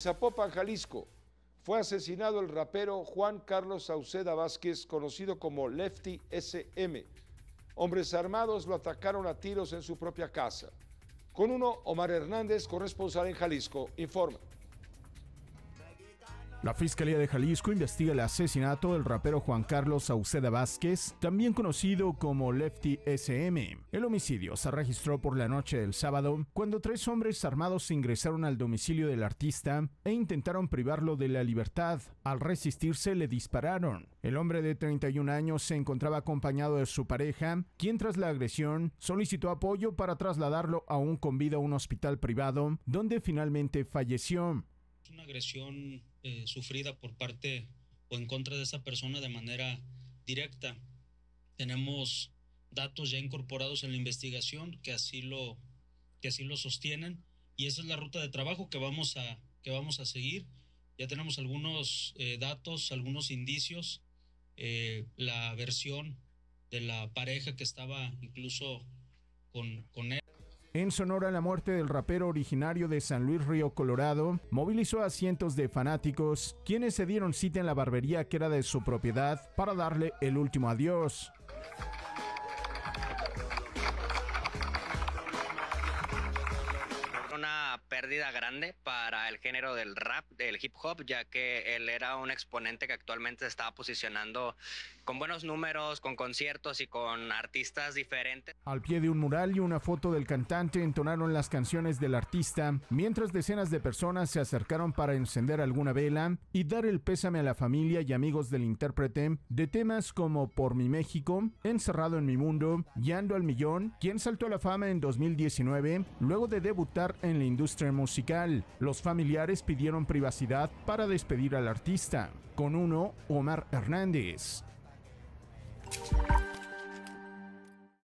Zapopan, Jalisco, fue asesinado el rapero Juan Carlos Sauceda Vázquez, conocido como Lefty SM. Hombres armados lo atacaron a tiros en su propia casa. Con uno, Omar Hernández, corresponsal en Jalisco, informa. La Fiscalía de Jalisco investiga el asesinato del rapero Juan Carlos Sauceda Vázquez, también conocido como Lefty SM. El homicidio se registró por la noche del sábado, cuando tres hombres armados ingresaron al domicilio del artista e intentaron privarlo de la libertad. Al resistirse le dispararon. El hombre de 31 años se encontraba acompañado de su pareja, quien tras la agresión solicitó apoyo para trasladarlo a un convido a un hospital privado, donde finalmente falleció agresión eh, sufrida por parte o en contra de esa persona de manera directa. Tenemos datos ya incorporados en la investigación que así lo, que así lo sostienen y esa es la ruta de trabajo que vamos a, que vamos a seguir. Ya tenemos algunos eh, datos, algunos indicios, eh, la versión de la pareja que estaba incluso con, con él. En Sonora, la muerte del rapero originario de San Luis Río, Colorado, movilizó a cientos de fanáticos, quienes se dieron cita en la barbería que era de su propiedad para darle el último adiós. grande para el género del rap, del hip hop, ya que él era un exponente que actualmente estaba posicionando con buenos números, con conciertos y con artistas diferentes. Al pie de un mural y una foto del cantante entonaron las canciones del artista, mientras decenas de personas se acercaron para encender alguna vela y dar el pésame a la familia y amigos del intérprete de temas como Por mi México, Encerrado en mi mundo, Yando al millón, quien saltó a la fama en 2019 luego de debutar en la industria musical. Los familiares pidieron privacidad para despedir al artista. Con uno, Omar Hernández.